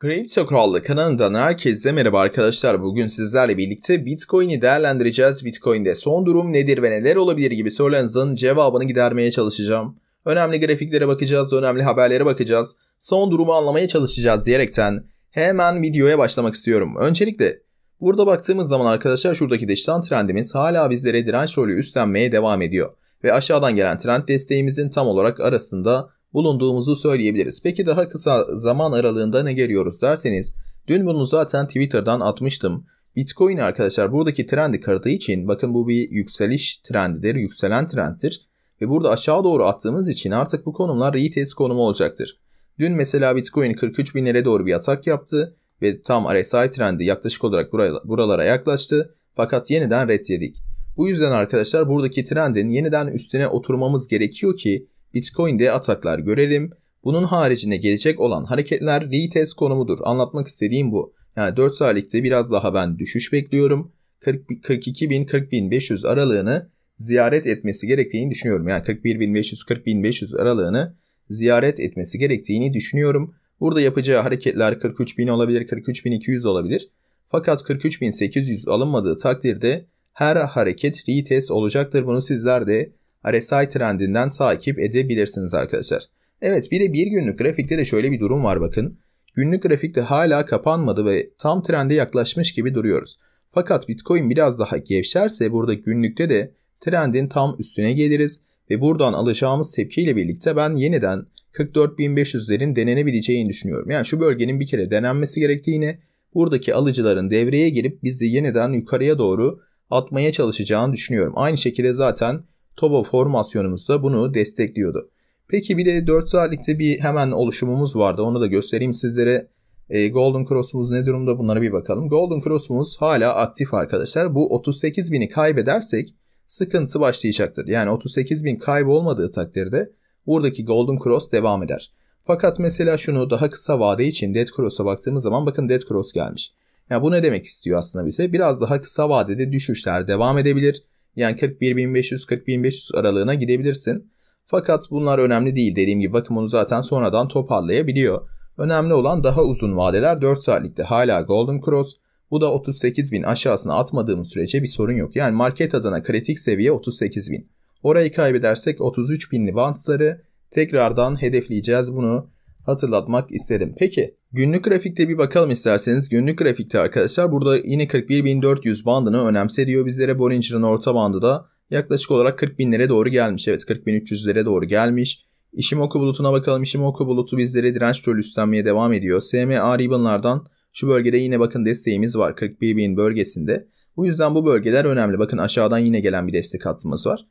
Kripto Krallı kanalından herkese merhaba arkadaşlar. Bugün sizlerle birlikte Bitcoin'i değerlendireceğiz. Bitcoin'de son durum nedir ve neler olabilir gibi sorularınızın cevabını gidermeye çalışacağım. Önemli grafiklere bakacağız, önemli haberlere bakacağız. Son durumu anlamaya çalışacağız diyerekten hemen videoya başlamak istiyorum. Öncelikle burada baktığımız zaman arkadaşlar şuradaki dıştan trendimiz hala bizlere direnç rolü üstlenmeye devam ediyor. Ve aşağıdan gelen trend desteğimizin tam olarak arasında bulunduğumuzu söyleyebiliriz. Peki daha kısa zaman aralığında ne geliyoruz derseniz dün bunu zaten Twitter'dan atmıştım. Bitcoin arkadaşlar buradaki trendi kırdığı için bakın bu bir yükseliş trendidir, yükselen trendtir. Ve burada aşağı doğru attığımız için artık bu konumlar retest konumu olacaktır. Dün mesela Bitcoin 43 binlere doğru bir atak yaptı ve tam RSI trendi yaklaşık olarak buralara yaklaştı. Fakat yeniden red yedik. Bu yüzden arkadaşlar buradaki trendin yeniden üstüne oturmamız gerekiyor ki Bitcoin'de ataklar görelim. Bunun haricinde gelecek olan hareketler retest konumudur. Anlatmak istediğim bu. Yani 4 saatlikte biraz daha ben düşüş bekliyorum. 42.000-40.500 aralığını ziyaret etmesi gerektiğini düşünüyorum. Yani 41.500-40.500 aralığını ziyaret etmesi gerektiğini düşünüyorum. Burada yapacağı hareketler 43.000 olabilir, 43.200 olabilir. Fakat 43.800 alınmadığı takdirde her hareket retest olacaktır. Bunu sizler de RSI trendinden takip edebilirsiniz arkadaşlar. Evet bir de bir günlük grafikte de şöyle bir durum var bakın. Günlük grafikte hala kapanmadı ve tam trende yaklaşmış gibi duruyoruz. Fakat Bitcoin biraz daha gevşerse burada günlükte de trendin tam üstüne geliriz ve buradan alacağımız tepkiyle birlikte ben yeniden 44.500'lerin denenebileceğini düşünüyorum. Yani şu bölgenin bir kere denenmesi gerektiğini, buradaki alıcıların devreye girip bizi yeniden yukarıya doğru atmaya çalışacağını düşünüyorum. Aynı şekilde zaten Tobo formasyonumuz da bunu destekliyordu. Peki bir de 4 saatlikte bir hemen oluşumumuz vardı. Onu da göstereyim sizlere. E, Golden Cross'umuz ne durumda bunlara bir bakalım. Golden Cross'umuz hala aktif arkadaşlar. Bu 38.000'i kaybedersek sıkıntı başlayacaktır. Yani 38.000 kaybolmadığı takdirde buradaki Golden Cross devam eder. Fakat mesela şunu daha kısa vade için Dead Cross'a baktığımız zaman bakın Dead Cross gelmiş. Ya yani bu ne demek istiyor aslında bize? Biraz daha kısa vadede düşüşler devam edebilir. Yani 41.500-41.500 aralığına gidebilirsin. Fakat bunlar önemli değil. Dediğim gibi bakım onu zaten sonradan toparlayabiliyor. Önemli olan daha uzun vadeler 4 saatlikte hala Golden Cross. Bu da 38.000 aşağısına atmadığımız sürece bir sorun yok. Yani market adına kritik seviye 38.000. Orayı kaybedersek 33.000'li bantları tekrardan hedefleyeceğiz. Bunu hatırlatmak isterim. Peki Günlük grafikte bir bakalım isterseniz. Günlük grafikte arkadaşlar burada yine 41.400 bandını önemsediyor bizlere. Bollinger'ın orta bandı da yaklaşık olarak 40.000'lere doğru gelmiş. Evet 40.300'lere doğru gelmiş. Ishimoku bulutuna bakalım. Ishimoku bulutu bizlere direnç rolü üstlenmeye devam ediyor. SMA ribbonlardan şu bölgede yine bakın desteğimiz var 41.000 bölgesinde. Bu yüzden bu bölgeler önemli. Bakın aşağıdan yine gelen bir destek hattımız var.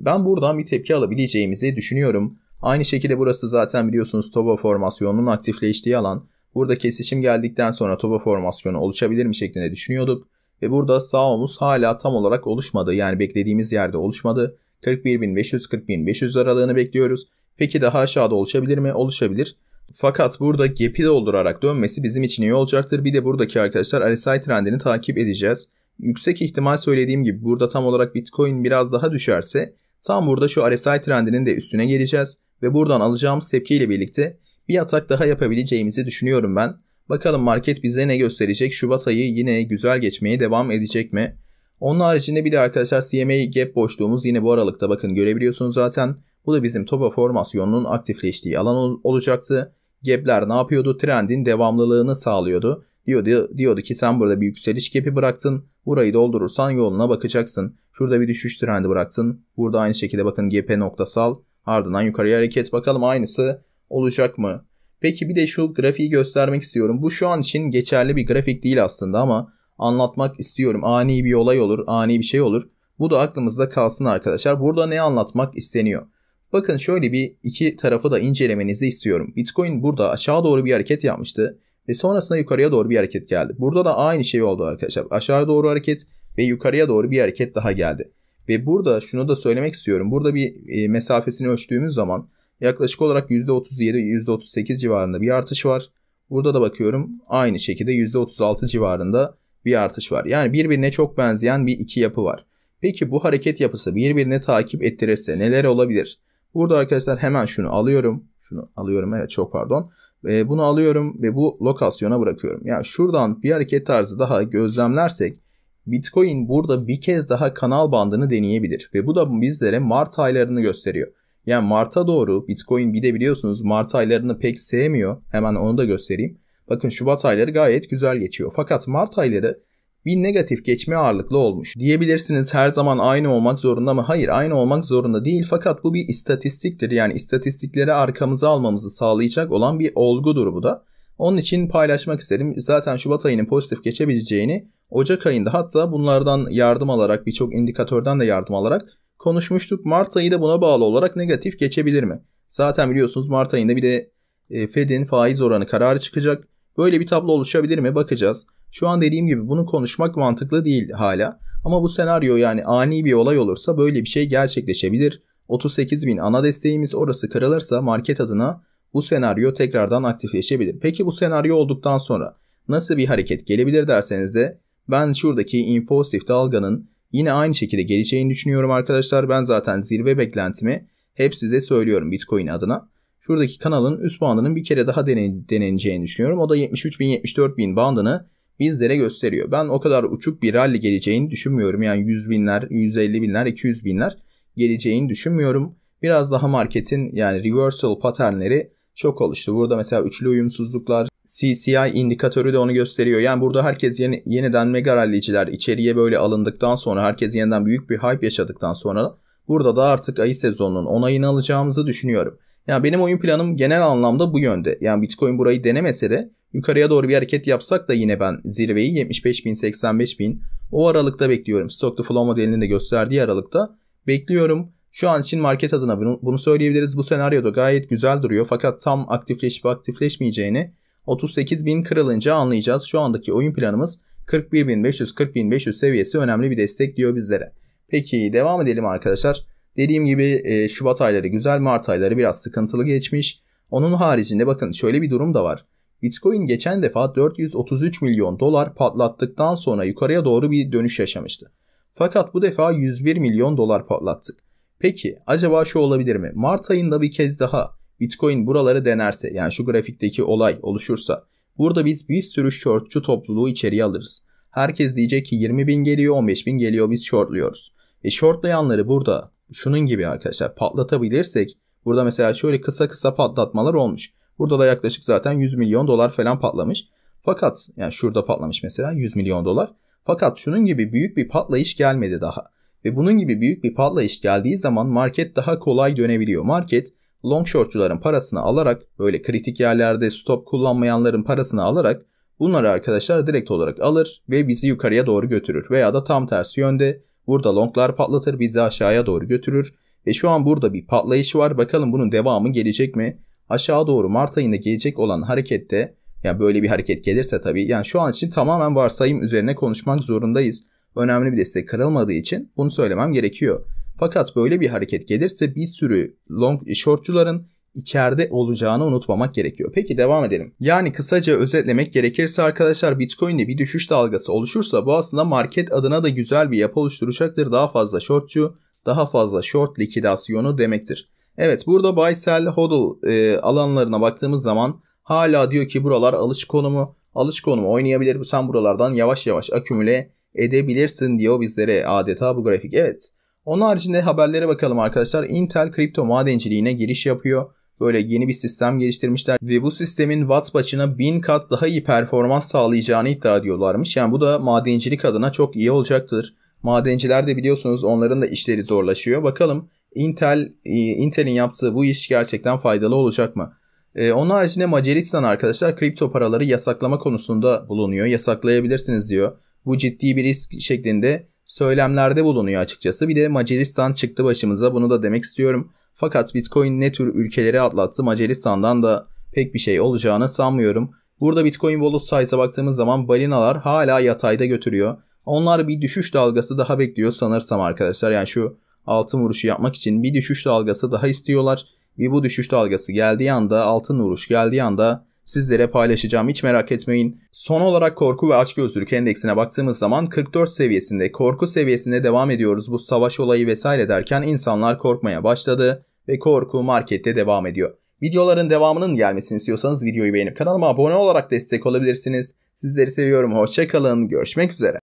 Ben buradan bir tepki alabileceğimizi düşünüyorum. Aynı şekilde burası zaten biliyorsunuz Toba formasyonunun aktifleştiği alan. Burada kesişim geldikten sonra topa formasyonu oluşabilir mi şeklinde düşünüyorduk. Ve burada sağ omuz hala tam olarak oluşmadı. Yani beklediğimiz yerde oluşmadı. 41.500-41.500 aralığını bekliyoruz. Peki daha aşağıda oluşabilir mi? Oluşabilir. Fakat burada gap'i doldurarak dönmesi bizim için iyi olacaktır. Bir de buradaki arkadaşlar RSI trendini takip edeceğiz. Yüksek ihtimal söylediğim gibi burada tam olarak Bitcoin biraz daha düşerse tam burada şu RSI trendinin de üstüne geleceğiz. Ve buradan alacağımız tepkiyle birlikte bir atak daha yapabileceğimizi düşünüyorum ben. Bakalım market bize ne gösterecek? Şubat ayı yine güzel geçmeye devam edecek mi? Onun haricinde bir de arkadaşlar CMA gap boşluğumuz yine bu aralıkta bakın görebiliyorsunuz zaten. Bu da bizim topa formasyonunun aktifleştiği alan ol olacaktı. Gap'ler ne yapıyordu? Trendin devamlılığını sağlıyordu. Diyordu, diyordu ki sen burada bir yükseliş gap'i bıraktın. Burayı doldurursan yoluna bakacaksın. Şurada bir düşüş trendi bıraktın. Burada aynı şekilde bakın gap'e noktasal. Ardından yukarıya hareket bakalım aynısı olacak mı? Peki bir de şu grafiği göstermek istiyorum. Bu şu an için geçerli bir grafik değil aslında ama anlatmak istiyorum. Ani bir olay olur, ani bir şey olur. Bu da aklımızda kalsın arkadaşlar. Burada ne anlatmak isteniyor? Bakın şöyle bir iki tarafı da incelemenizi istiyorum. Bitcoin burada aşağı doğru bir hareket yapmıştı ve sonrasında yukarıya doğru bir hareket geldi. Burada da aynı şey oldu arkadaşlar. Aşağı doğru hareket ve yukarıya doğru bir hareket daha geldi. Ve burada şunu da söylemek istiyorum. Burada bir e, mesafesini ölçtüğümüz zaman Yaklaşık olarak %37-%38 civarında bir artış var. Burada da bakıyorum aynı şekilde %36 civarında bir artış var. Yani birbirine çok benzeyen bir iki yapı var. Peki bu hareket yapısı birbirine takip ettirirse neler olabilir? Burada arkadaşlar hemen şunu alıyorum. Şunu alıyorum evet çok pardon. E, bunu alıyorum ve bu lokasyona bırakıyorum. Yani şuradan bir hareket tarzı daha gözlemlersek Bitcoin burada bir kez daha kanal bandını deneyebilir. Ve bu da bizlere Mart aylarını gösteriyor. Yani Mart'a doğru Bitcoin bir de biliyorsunuz Mart aylarını pek sevmiyor. Hemen onu da göstereyim. Bakın Şubat ayları gayet güzel geçiyor. Fakat Mart ayları bir negatif geçme ağırlıklı olmuş. Diyebilirsiniz her zaman aynı olmak zorunda mı? Hayır aynı olmak zorunda değil fakat bu bir istatistiktir. Yani istatistikleri arkamıza almamızı sağlayacak olan bir olgudur bu da. Onun için paylaşmak istedim. Zaten Şubat ayının pozitif geçebileceğini Ocak ayında hatta bunlardan yardım alarak birçok indikatörden de yardım alarak konuşmuştuk. Mart ayı da buna bağlı olarak negatif geçebilir mi? Zaten biliyorsunuz Mart ayında bir de e, Fed'in faiz oranı kararı çıkacak. Böyle bir tablo oluşabilir mi? Bakacağız. Şu an dediğim gibi bunu konuşmak mantıklı değil hala. Ama bu senaryo yani ani bir olay olursa böyle bir şey gerçekleşebilir. 38 bin ana desteğimiz orası kırılırsa market adına bu senaryo tekrardan aktifleşebilir. Peki bu senaryo olduktan sonra nasıl bir hareket gelebilir derseniz de ben şuradaki impulsif dalganın Yine aynı şekilde geleceğini düşünüyorum arkadaşlar. Ben zaten zirve beklentimi hep size söylüyorum Bitcoin adına. Şuradaki kanalın üst bandının bir kere daha denen, deneneceğini düşünüyorum. O da 73.000-74.000 bandını bizlere gösteriyor. Ben o kadar uçuk bir rally geleceğini düşünmüyorum. Yani 100 binler, 150 binler, 200 binler geleceğini düşünmüyorum. Biraz daha marketin yani reversal paternleri çok oluştu. Burada mesela üçlü uyumsuzluklar, CCI indikatörü de onu gösteriyor. Yani burada herkes yeni, yeniden mega rallyciler içeriye böyle alındıktan sonra herkes yeniden büyük bir hype yaşadıktan sonra burada da artık ayı sezonunun onayını alacağımızı düşünüyorum. Yani benim oyun planım genel anlamda bu yönde. Yani Bitcoin burayı denemese de yukarıya doğru bir hareket yapsak da yine ben zirveyi 75.000 85.000 o aralıkta bekliyorum. Stock to flow modelinin de gösterdiği aralıkta bekliyorum. Şu an için market adına bunu, bunu söyleyebiliriz. Bu senaryoda gayet güzel duruyor fakat tam aktifleşip aktifleşmeyeceğini 38 bin kırılınca anlayacağız. Şu andaki oyun planımız 41.500-40.500 seviyesi önemli bir destek diyor bizlere. Peki devam edelim arkadaşlar. Dediğim gibi e, Şubat ayları güzel, Mart ayları biraz sıkıntılı geçmiş. Onun haricinde bakın şöyle bir durum da var. Bitcoin geçen defa 433 milyon dolar patlattıktan sonra yukarıya doğru bir dönüş yaşamıştı. Fakat bu defa 101 milyon dolar patlattık. Peki acaba şu olabilir mi? Mart ayında bir kez daha Bitcoin buraları denerse yani şu grafikteki olay oluşursa burada biz bir sürü shortçu topluluğu içeriye alırız. Herkes diyecek ki 20 bin geliyor 15 bin geliyor biz shortluyoruz. Ve shortlayanları burada şunun gibi arkadaşlar patlatabilirsek burada mesela şöyle kısa kısa patlatmalar olmuş. Burada da yaklaşık zaten 100 milyon dolar falan patlamış. Fakat yani şurada patlamış mesela 100 milyon dolar. Fakat şunun gibi büyük bir patlayış gelmedi daha. Ve bunun gibi büyük bir patlayış geldiği zaman market daha kolay dönebiliyor. Market Long longshortçuların parasını alarak böyle kritik yerlerde stop kullanmayanların parasını alarak bunları arkadaşlar direkt olarak alır ve bizi yukarıya doğru götürür. Veya da tam tersi yönde burada longlar patlatır bizi aşağıya doğru götürür. Ve şu an burada bir patlayış var. Bakalım bunun devamı gelecek mi? Aşağı doğru Mart ayında gelecek olan harekette yani böyle bir hareket gelirse tabii yani şu an için tamamen varsayım üzerine konuşmak zorundayız. Önemli bir destek kırılmadığı için bunu söylemem gerekiyor. Fakat böyle bir hareket gelirse bir sürü long shortçuların içeride olacağını unutmamak gerekiyor. Peki devam edelim. Yani kısaca özetlemek gerekirse arkadaşlar Bitcoin'de bir düşüş dalgası oluşursa bu aslında market adına da güzel bir yapı oluşturacaktır. Daha fazla shortçu, daha fazla short likidasyonu demektir. Evet burada buy sell hodl e, alanlarına baktığımız zaman hala diyor ki buralar alış konumu. Alış konumu oynayabilir. Sen buralardan yavaş yavaş akümüle edebilirsin diyor bizlere adeta bu grafik. Evet. Onun haricinde haberlere bakalım arkadaşlar. Intel kripto madenciliğine giriş yapıyor. Böyle yeni bir sistem geliştirmişler ve bu sistemin watt başına 1000 kat daha iyi performans sağlayacağını iddia ediyorlarmış. Yani bu da madencilik adına çok iyi olacaktır. Madenciler de biliyorsunuz onların da işleri zorlaşıyor. Bakalım Intel e, Intel'in yaptığı bu iş gerçekten faydalı olacak mı? Ee, onun haricinde Macaristan arkadaşlar kripto paraları yasaklama konusunda bulunuyor. Yasaklayabilirsiniz diyor. Bu ciddi bir risk şeklinde söylemlerde bulunuyor açıkçası. Bir de Macaristan çıktı başımıza bunu da demek istiyorum. Fakat Bitcoin ne tür ülkeleri atlattı Macaristan'dan da pek bir şey olacağını sanmıyorum. Burada Bitcoin wallet size'a baktığımız zaman balinalar hala yatayda götürüyor. Onlar bir düşüş dalgası daha bekliyor sanırsam arkadaşlar. Yani şu altın vuruşu yapmak için bir düşüş dalgası daha istiyorlar. Bir bu düşüş dalgası geldiği anda altın vuruş geldiği anda sizlere paylaşacağım hiç merak etmeyin. Son olarak korku ve açgözlülük endeksine baktığımız zaman 44 seviyesinde korku seviyesinde devam ediyoruz bu savaş olayı vesaire derken insanlar korkmaya başladı ve korku markette devam ediyor. Videoların devamının gelmesini istiyorsanız videoyu beğenip kanalıma abone olarak destek olabilirsiniz. Sizleri seviyorum. Hoşçakalın. Görüşmek üzere.